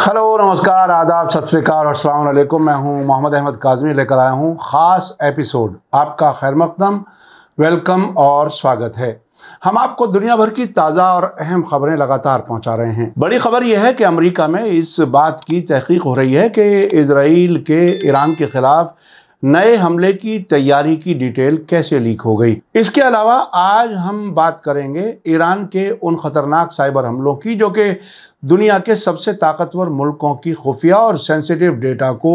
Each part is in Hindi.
हेलो नमस्कार आदाब सत श्रीकाल और सलामकुम मैं हूँ मोहम्मद अहमद काजमी लेकर आया हूँ ख़ास एपिसोड आपका खैर मकदम वेलकम और स्वागत है हम आपको दुनिया भर की ताज़ा और अहम खबरें लगातार पहुंचा रहे हैं बड़ी खबर यह है कि अमेरिका में इस बात की तहकीक हो रही है कि इसराइल के ईरान के ख़िलाफ़ नए हमले की तैयारी की डिटेल कैसे लीक हो गई इसके अलावा आज हम बात करेंगे ईरान के उन खतरनाक साइबर हमलों की जो कि दुनिया के सबसे ताकतवर मुल्कों की खुफिया और सेंसिटिव डेटा को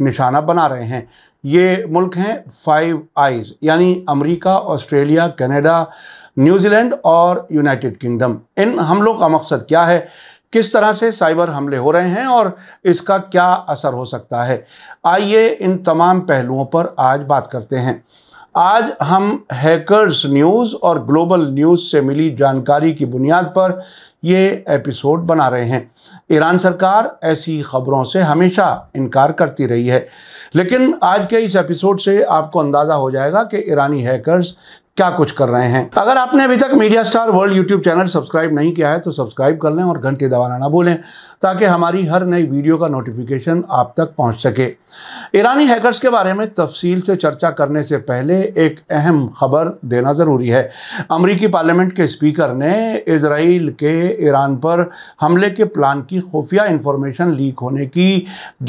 निशाना बना रहे हैं ये मुल्क हैं फाइव आइज़ यानी अमेरिका, ऑस्ट्रेलिया कनाडा न्यूजीलैंड और यूनाइटेड किंगडम इन हमलों का मकसद क्या है किस तरह से साइबर हमले हो रहे हैं और इसका क्या असर हो सकता है आइए इन तमाम पहलुओं पर आज बात करते हैं आज हम हैकर्स न्यूज़ और ग्लोबल न्यूज़ से मिली जानकारी की बुनियाद पर ये एपिसोड बना रहे हैं ईरान सरकार ऐसी खबरों से हमेशा इनकार करती रही है लेकिन आज के इस एपिसोड से आपको अंदाज़ा हो जाएगा कि ईरानी हैकर्स क्या कुछ कर रहे हैं अगर आपने अभी तक media star world YouTube channel subscribe नहीं किया है तो सब्सक्राइब कर लें और घंटी दबाना ना भूलें ताकि हमारी हर नई वीडियो का नोटिफिकेशन आप तक पहुंच सके ईरानी हैकर्स के बारे में तफसील से चर्चा करने से पहले एक अहम खबर देना ज़रूरी है अमरीकी पार्लियामेंट के स्पीकर ने इसराइल के ईरान पर हमले के प्लान की खुफिया इंफॉर्मेशन लीक होने की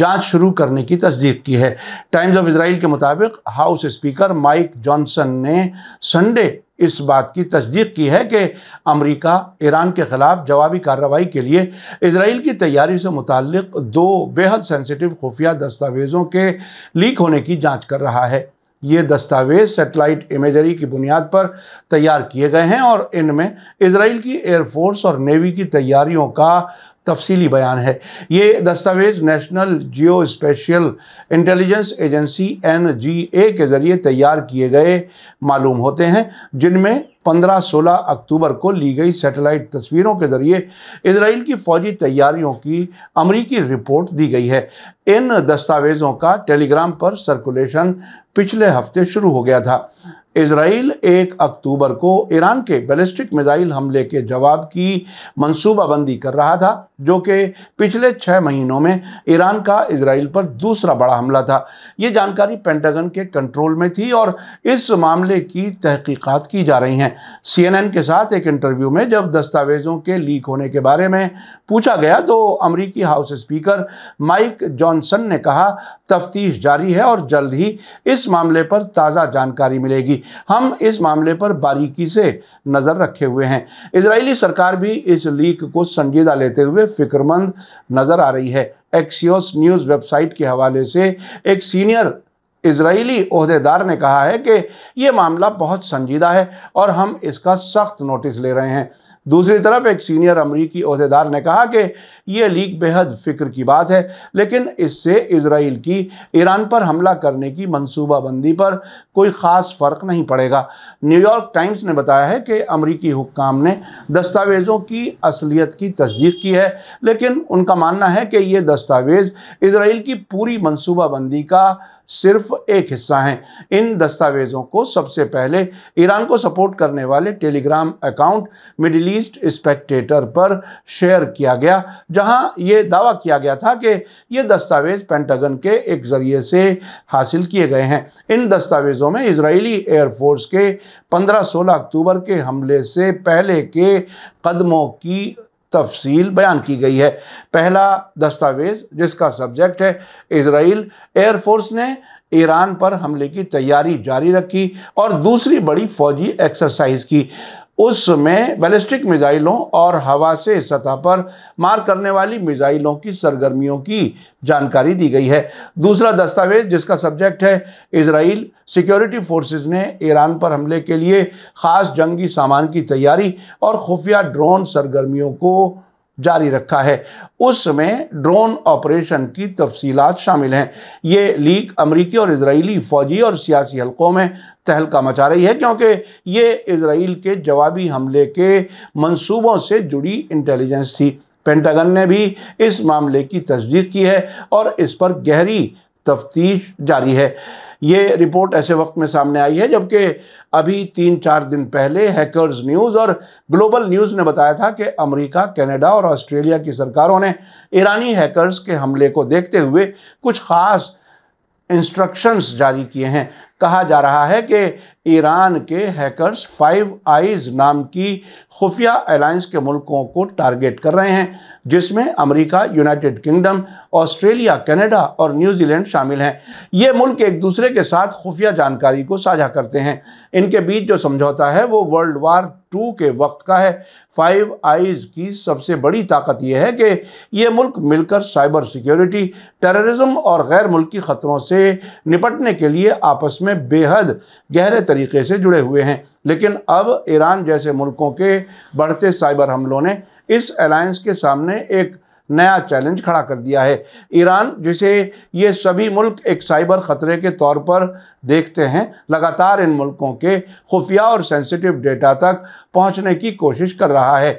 जाँच शुरू करने की तस्दीक की है टाइम्स ऑफ इसराइल के मुताबिक हाउस स्पीकर माइक जॉनसन ने संडे इस बात की तस्दीक की है कि अमरीका ईरान के ख़िलाफ़ जवाबी कार्रवाई के लिए इसराइल की तैयारी से मुतल दो बेहद सेंसिटिव खुफिया दस्तावेज़ों के लीक होने की जाँच कर रहा है ये दस्तावेज़ सेटेलाइट इमेजरी की बुनियाद पर तैयार किए गए हैं और इनमें इसराइल की एयरफोर्स और नेवी की तैयारियों का तफसीली बयान है ये दस्तावेज़ national geospatial intelligence agency N G A के ज़रिए तैयार किए गए मालूम होते हैं जिनमें 15-16 अक्टूबर को ली गई सैटेलाइट तस्वीरों के ज़रिए इसराइल की फ़ौजी तैयारियों की अमरीकी रिपोर्ट दी गई है इन दस्तावेज़ों का टेलीग्राम पर सर्कुलेशन पिछले हफ्ते शुरू हो गया था इसराइल एक अक्टूबर को ईरान के बैलिस्टिक मिज़ाइल हमले के जवाब की मनसूबाबंदी कर रहा था जो कि पिछले छः महीनों में ईरान का इसराइल पर दूसरा बड़ा हमला था ये जानकारी पेंटागन के कंट्रोल में थी और इस मामले की तहकीकात की जा रही हैं सीएनएन के साथ एक इंटरव्यू में जब दस्तावेज़ों के लीक होने के बारे में पूछा गया तो अमरीकी हाउस स्पीकर माइक जॉनसन ने कहा तफ्तीश जारी है और जल्द ही इस मामले पर ताज़ा जानकारी मिलेगी हम इस मामले पर बारीकी से नज़र रखे हुए हैं इसराइली सरकार भी इस लीक को संजीदा लेते हुए फिक्रमंद नज़र आ रही है एक्सियोस न्यूज़ वेबसाइट के हवाले से एक सीनियर इसराइली अहदेदार ने कहा है कि ये मामला बहुत संजीदा है और हम इसका सख्त नोटिस ले रहे हैं दूसरी तरफ एक सीनियर अमरीकी अहदेदार ने कहा कि यह लीक बेहद फिक्र की बात है लेकिन इससे इसराइल की ईरान पर हमला करने की मनसूबाबंदी पर कोई ख़ास फ़र्क नहीं पड़ेगा न्यूयॉर्क टाइम्स ने बताया है कि अमरीकी हुकाम ने दस्तावेज़ों की असलियत की तस्दीक की है लेकिन उनका मानना है कि ये दस्तावेज़ इसराइल की पूरी मनसूबाबंदी का सिर्फ एक हिस्सा हैं इन दस्तावेज़ों को सबसे पहले ईरान को सपोर्ट करने वाले Telegram account Middle East Spectator पर शेयर किया गया जहां ये दावा किया गया था कि ये दस्तावेज़ पेंटागन के एक ज़रिए से हासिल किए गए हैं इन दस्तावेज़ों में इसराइली एयरफोर्स के 15-16 अक्टूबर के हमले से पहले के कदमों की तफसील बयान की गई है पहला दस्तावेज जिसका सब्जेक्ट है इसराइल एयरफोर्स ने ईरान पर हमले की तैयारी जारी रखी और दूसरी बड़ी फौजी एक्सरसाइज की उसमें बैलिस्टिक मिज़ाइलों और हवा से सतह पर मार करने वाली मिज़ाइलों की सरगर्मियों की जानकारी दी गई है दूसरा दस्तावेज जिसका सब्जेक्ट है इसराइल सिक्योरिटी फोर्सेस ने ईरान पर हमले के लिए ख़ास जंगी सामान की तैयारी और खुफिया ड्रोन सरगर्मियों को जारी रखा है उसमें ड्रोन ऑपरेशन की तफसीलात शामिल हैं ये लीक अमरीकी और इसराइली फ़ौजी और सियासी हलकों में तहलका मचा रही है क्योंकि ये इसराइल के जवाबी हमले के मंसूबों से जुड़ी इंटेलिजेंस थी पेंटागन ने भी इस मामले की तस्दीक की है और इस पर गहरी तफ्तीश जारी है ये रिपोर्ट ऐसे वक्त में सामने आई है जबकि अभी तीन चार दिन पहले हैकर्स न्यूज़ और ग्लोबल न्यूज़ ने बताया था कि अमेरिका, कनाडा और ऑस्ट्रेलिया की सरकारों ने ईरानी हैकर्स के हमले को देखते हुए कुछ ख़ास इंस्ट्रक्शंस जारी किए हैं कहा जा रहा है कि ईरान के हैकर्स फाइव आइज नाम की खुफिया अलायंस के मुल्कों को टारगेट कर रहे हैं जिसमें America, United Kingdom Australia Canada और न्यूजीलैंड शामिल हैं ये मुल्क एक दूसरे के साथ खुफिया जानकारी को साझा करते हैं इनके बीच जो समझौता है वो वर्ल्ड वार टू के वक्त का है फाइव आइज़ की सबसे बड़ी ताकत यह है कि ये मुल्क मिलकर साइबर सिक्योरिटी टेररिज्म और गैर मुल्की ख़तरों से निपटने के लिए आपस में बेहद गहरे तरीके से जुड़े हुए हैं लेकिन अब ईरान जैसे मुल्कों के बढ़ते साइबर हमलों ने इस अलायंस के सामने एक नया चैलेंज खड़ा कर दिया है ईरान जिसे ये सभी मुल्क एक साइबर ख़तरे के तौर पर देखते हैं लगातार इन मुल्कों के खुफिया और सेंसिटिव डेटा तक पहुंचने की कोशिश कर रहा है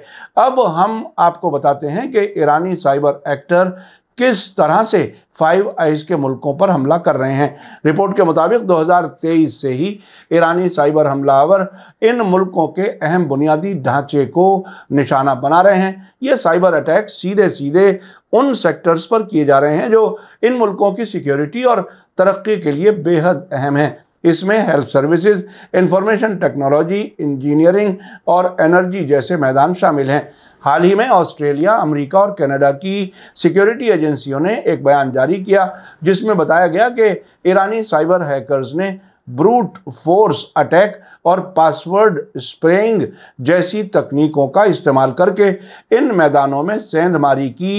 अब हम आपको बताते हैं कि ईरानी साइबर एक्टर किस तरह से फाइव आइज के मुल्कों पर हमला कर रहे हैं रिपोर्ट के मुताबिक 2023 से ही ईरानी साइबर हमलावर इन मुल्कों के अहम बुनियादी ढांचे को निशाना बना रहे हैं ये साइबर अटैक सीधे सीधे उन सेक्टर्स पर किए जा रहे हैं जो इन मुल्कों की सिक्योरिटी और तरक्की के लिए बेहद अहम हैं इसमें health services information technology engineering और एनर्जी जैसे मैदान शामिल हैं हाल ही में ऑस्ट्रेलिया अमेरिका और कनाडा की सिक्योरिटी एजेंसियों ने एक बयान जारी किया जिसमें बताया गया कि ईरानी साइबर हैकर्स ने ब्रूट फोर्स अटैक और पासवर्ड स्प्रेइंग जैसी तकनीकों का इस्तेमाल करके इन मैदानों में सेंधमारी की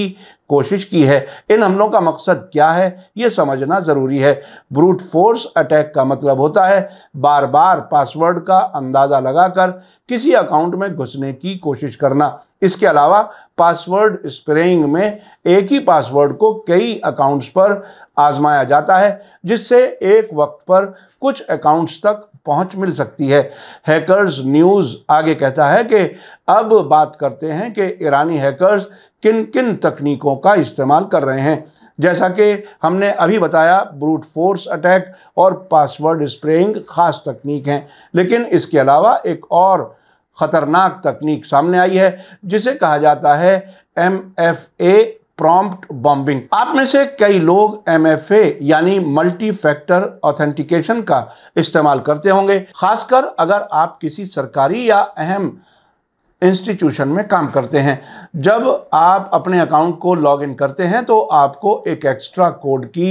कोशिश की है इन हमलों का मकसद क्या है ये समझना ज़रूरी है ब्रूट फोर्स अटैक का मतलब होता है बार बार पासवर्ड का अंदाज़ा लगाकर किसी अकाउंट में घुसने की कोशिश करना इसके अलावा पासवर्ड स्प्रेइंग में एक ही पासवर्ड को कई अकाउंट्स पर आजमाया जाता है जिससे एक वक्त पर कुछ अकाउंट्स तक पहुंच मिल सकती है हैकर्स न्यूज़ आगे कहता है कि अब बात करते हैं कि ईरानी हैकर्स किन किन तकनीकों का इस्तेमाल कर रहे हैं जैसा कि हमने अभी बताया ब्रूट फोर्स अटैक और पासवर्ड स्प्रेइंग ख़ास तकनीक हैं लेकिन इसके अलावा एक और ख़तरनाक तकनीक सामने आई है जिसे कहा जाता है M F A prompt bombing आप में से कई लोग एम एफ ए यानी मल्टी फैक्टर ऑथेंटिकेशन का इस्तेमाल करते होंगे खासकर अगर आप किसी सरकारी या अहम इंस्टीट्यूशन में काम करते हैं जब आप अपने अकाउंट को लॉग इन करते हैं तो आपको एक एक्स्ट्रा कोड की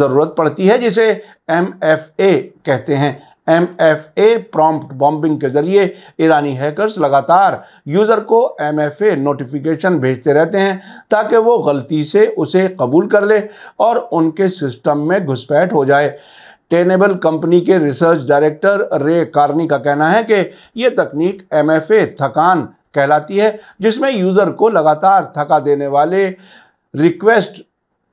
ज़रूरत पड़ती है जिसे एम एफ ए कहते हैं M F A prompt bombing के जरिए ईरानी हैकर्स लगातार यूज़र को एम एफ ए नोटिफिकेशन भेजते रहते हैं ताकि वो गलती से उसे कबूल कर ले और उनके सिस्टम में घुसपैठ हो जाए टेनेबल कंपनी के रिसर्च डायरेक्टर रे कार्नी का कहना है कि ये तकनीक एम एफ ए थकान कहलाती है जिसमें यूज़र को लगातार थका देने वाले रिक्वेस्ट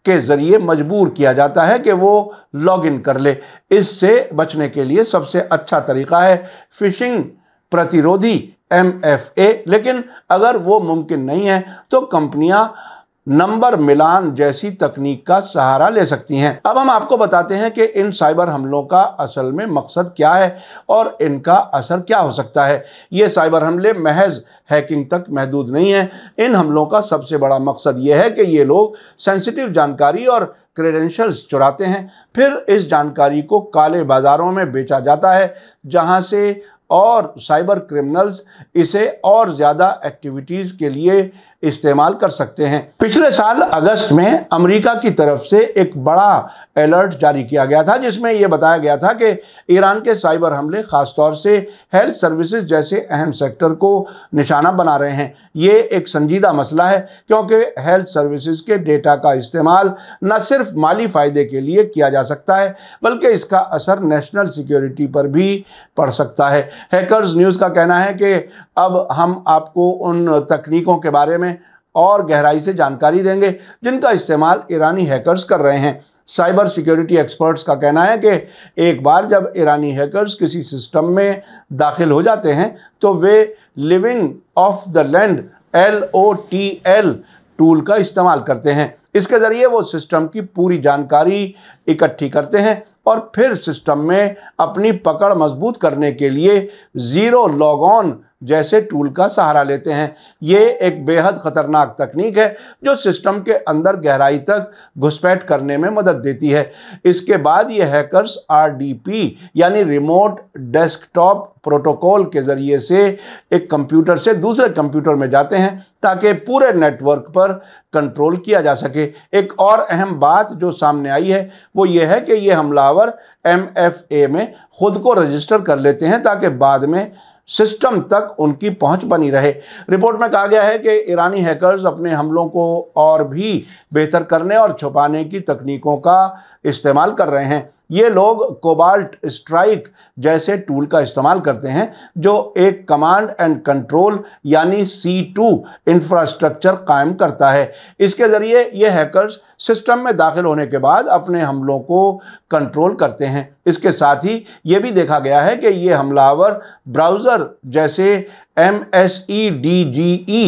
के ज़रिए मजबूर किया जाता है कि वो लॉगिन कर ले इससे बचने के लिए सबसे अच्छा तरीका है फ़िशिंग प्रतिरोधी एम एफ ए लेकिन अगर वो मुमकिन नहीं है तो कंपनियां नंबर मिलान जैसी तकनीक का सहारा ले सकती हैं अब हम आपको बताते हैं कि इन साइबर हमलों का असल में मकसद क्या है और इनका असर क्या हो सकता है ये साइबर हमले महज हैकिंग तक महदूद नहीं हैं इन हमलों का सबसे बड़ा मकसद ये है कि ये लोग सेंसिटिव जानकारी और क्रेडेंशल्स चुराते हैं फिर इस जानकारी को काले बाज़ारों में बेचा जाता है जहाँ से और साइबर क्रिमिनल्स इसे और ज़्यादा एक्टिविटीज़ के लिए इस्तेमाल कर सकते हैं पिछले साल अगस्त में अमेरिका की तरफ से एक बड़ा अलर्ट जारी किया गया था जिसमें यह बताया गया था कि ईरान के साइबर हमले खासतौर से हेल्थ सर्विसेज जैसे अहम सेक्टर को निशाना बना रहे हैं ये एक संजीदा मसला है क्योंकि हेल्थ सर्विसेज के डेटा का इस्तेमाल न सिर्फ माली फ़ायदे के लिए किया जा सकता है बल्कि इसका असर नेशनल सिक्योरिटी पर भी पड़ सकता है हैकर्स न्यूज़ का कहना है कि अब हम आपको उन तकनीकों के बारे में और गहराई से जानकारी देंगे जिनका इस्तेमाल ईरानी हैकर्स कर रहे हैं साइबर सिक्योरिटी एक्सपर्ट्स का कहना है कि एक बार जब ईरानी हैकर्स किसी सिस्टम में दाखिल हो जाते हैं तो वे living off the land L O T L tool का इस्तेमाल करते हैं इसके ज़रिए वो सिस्टम की पूरी जानकारी इकट्ठी करते हैं और फिर सिस्टम में अपनी पकड़ मजबूत करने के लिए ज़ीरो लॉग ऑन जैसे टूल का सहारा लेते हैं ये एक बेहद ख़तरनाक तकनीक है जो सिस्टम के अंदर गहराई तक घुसपैठ करने में मदद देती है इसके बाद ये हैकर्स आरडीपी यानी रिमोट डेस्कटॉप प्रोटोकॉल के ज़रिए से एक कंप्यूटर से दूसरे कंप्यूटर में जाते हैं ताकि पूरे नेटवर्क पर कंट्रोल किया जा सके एक और अहम बात जो सामने आई है वो ये है कि ये हमलावर एम में ख़ुद को रजिस्टर कर लेते हैं ताकि बाद में सिस्टम तक उनकी पहुंच बनी रहे रिपोर्ट में कहा गया है कि ईरानी हैकर्स अपने हमलों को और भी बेहतर करने और छुपाने की तकनीकों का इस्तेमाल कर रहे हैं ये लोग कोबाल्ट स्ट्राइक जैसे टूल का इस्तेमाल करते हैं जो एक कमांड एंड कंट्रोल यानी सी टू इंफ्रास्ट्रक्चर कायम करता है इसके ज़रिए ये हैकर्स सिस्टम में दाखिल होने के बाद अपने हमलों को कंट्रोल करते हैं इसके साथ ही ये भी देखा गया है कि ये हमलावर ब्राउज़र जैसे M S E D G E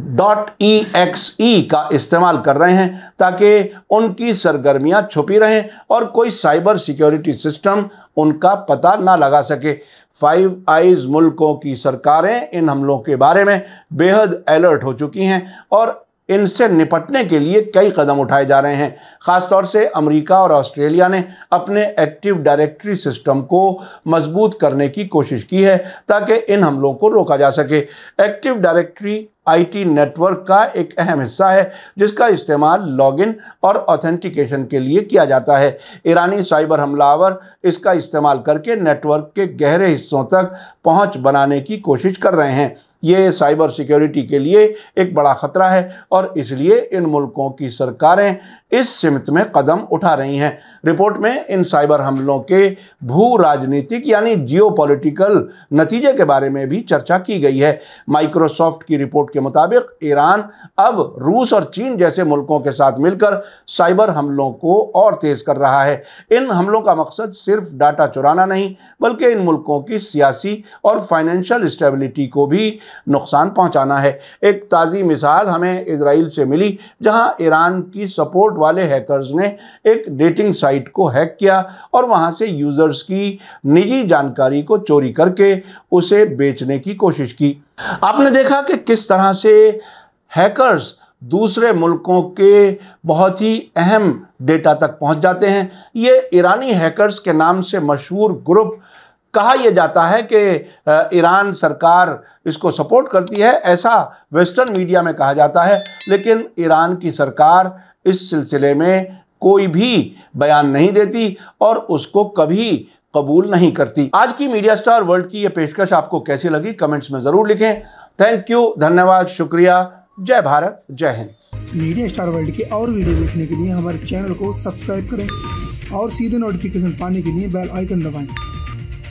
dot E X E का इस्तेमाल कर रहे हैं ताकि उनकी सरगर्मियां छुपी रहें और कोई साइबर सिक्योरिटी सिस्टम उनका पता ना लगा सके फाइव आइज मुल्कों की सरकारें इन हमलों के बारे में बेहद अलर्ट हो चुकी हैं और इनसे निपटने के लिए कई कदम उठाए जा रहे हैं ख़ासतौर से अमेरिका और ऑस्ट्रेलिया ने अपने एक्टिव डायरेक्टरी सिस्टम को मजबूत करने की कोशिश की है ताकि इन हमलों को रोका जा सके एक्टिव डायरेक्टरी आईटी नेटवर्क का एक अहम हिस्सा है जिसका इस्तेमाल लॉगिन और ऑथेंटिकेशन के लिए किया जाता है ईरानी साइबर हमलावर इसका इस्तेमाल करके नेटवर्क के गहरे हिस्सों तक पहुँच बनाने की कोशिश कर रहे हैं ये साइबर सिक्योरिटी के लिए एक बड़ा ख़तरा है और इसलिए इन मुल्कों की सरकारें इस सिमत में कदम उठा रही हैं रिपोर्ट में इन साइबर हमलों के भू राजनीतिक यानी जियो नतीजे के बारे में भी चर्चा की गई है माइक्रोसॉफ्ट की रिपोर्ट के मुताबिक ईरान अब रूस और चीन जैसे मुल्कों के साथ मिलकर साइबर हमलों को और तेज़ कर रहा है इन हमलों का मकसद सिर्फ डाटा चुराना नहीं बल्कि इन मुल्कों की सियासी और फाइनेंशियल स्टेबिलिटी को भी नुकसान पहुंचाना है एक ताज़ी मिसाल हमें इसराइल से मिली जहां ईरान की सपोर्ट वाले हैकर्स ने एक डेटिंग साइट को हैक किया और वहां से यूज़र्स की निजी जानकारी को चोरी करके उसे बेचने की कोशिश की आपने देखा कि किस तरह से हैकर्स दूसरे मुल्कों के बहुत ही अहम डेटा तक पहुंच जाते हैं ये ईरानी हैकर्स के नाम से मशहूर ग्रुप कहा यह जाता है कि ईरान सरकार इसको सपोर्ट करती है ऐसा वेस्टर्न मीडिया में कहा जाता है लेकिन ईरान की सरकार इस सिलसिले में कोई भी बयान नहीं देती और उसको कभी कबूल नहीं करती आज की मीडिया स्टार वर्ल्ड की यह पेशकश आपको कैसी लगी कमेंट्स में ज़रूर लिखें थैंक यू धन्यवाद शुक्रिया जय भारत जय हिंद मीडिया स्टार वर्ल्ड के और वीडियो देखने के लिए हमारे चैनल को सब्सक्राइब करें और सीधे नोटिफिकेशन पाने के लिए बेल आइकन दबाएं।